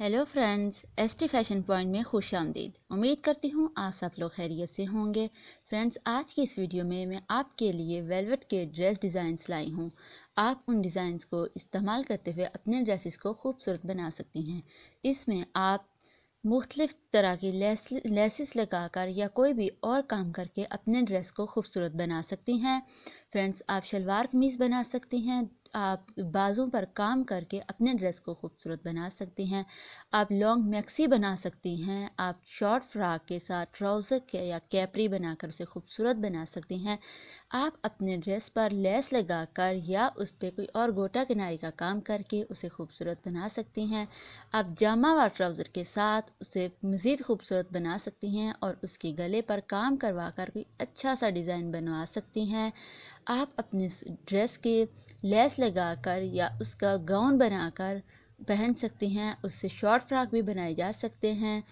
hello friends S T fashion point में खुश आमदीद उम्मीद करती हूँ आप सब लोग खैरियत से होंगे फ्रेंड्स आज की इस वीडियो में मैं आपके लिए वेलवेट के ड्रेस डिज़ाइंस लाई हूँ आप उन डिज़ाइंस को इस्तेमाल करते हुए अपने ड्रेसेस को खूबसूरत बना सकती हैं इसमें आप मुख्तलिफ तरह की लेसिस लेसिस लगाकर या कोई भी और काम करके अपने ड्रेस को खूबसूरत बना सकती हैं फ्रेंड्स आप शलवार कमीज़ बना सकती हैं आप बाज़ों पर काम करके अपने ड्रेस को खूबसूरत बना सकती हैं आप लॉन्ग मैक्सी बना सकती हैं आप शॉर्ट फ्राक के साथ ट्राउज़र के या कैपरी बनाकर उसे खूबसूरत बना सकती हैं आप अपने ड्रेस पर लेस लगाकर या उस पर कोई और गोटा किनारी का काम करके उसे खूबसूरत बना सकती हैं आप जामा व ट्राउज़र के साथ उसे मज़ीद खूबसूरत बना सकती हैं और उसके गले पर काम करवा कर कोई अच्छा सा डिज़ाइन बनवा सकती हैं आप अपने ड्रेस के लेस लगाकर या उसका गाउन बनाकर पहन सकते हैं उससे शॉर्ट फ्रॉक भी बनाए जा सकते हैं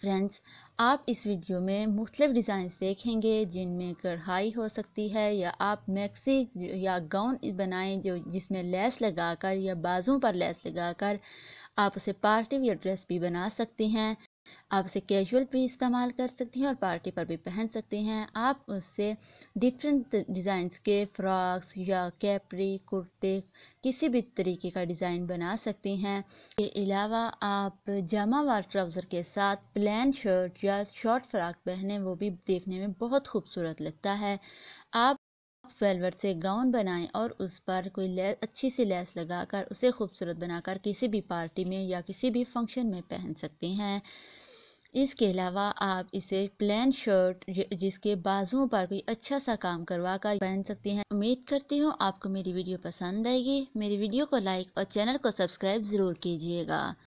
फ्रेंड्स आप इस वीडियो में मुख्तलिफ डिज़ाइंस देखेंगे जिनमें कढ़ाई हो सकती है या आप मैक्सी या गाउन बनाएं जो जिसमें लेस लगाकर या बाजों पर लेस लगाकर आप उसे पार्टी या ड्रेस भी बना सकते हैं आप इसे कैजुअल भी इस्तेमाल कर सकते हैं और पार्टी पर भी पहन सकते हैं आप उससे डिफरेंट डिज़ाइंस के फ्रॉक्स या कैपरी कुर्ते किसी भी तरीके का डिज़ाइन बना सकते हैं के अलावा आप जामावार ट्राउज़र के साथ प्लान शर्ट या शॉर्ट फ्राक पहने वो भी देखने में बहुत खूबसूरत लगता है आप वेलवेट से गाउन बनाएं और उस पर कोई लेस अच्छी सी लेस लगाकर उसे खूबसूरत बनाकर किसी भी पार्टी में या किसी भी फंक्शन में पहन सकते हैं इसके अलावा आप इसे प्लेन शर्ट जिसके बाजुओं पर कोई अच्छा सा काम करवा कर पहन सकते हैं उम्मीद करती हूँ आपको मेरी वीडियो पसंद आएगी मेरी वीडियो को लाइक और चैनल को सब्सक्राइब ज़रूर कीजिएगा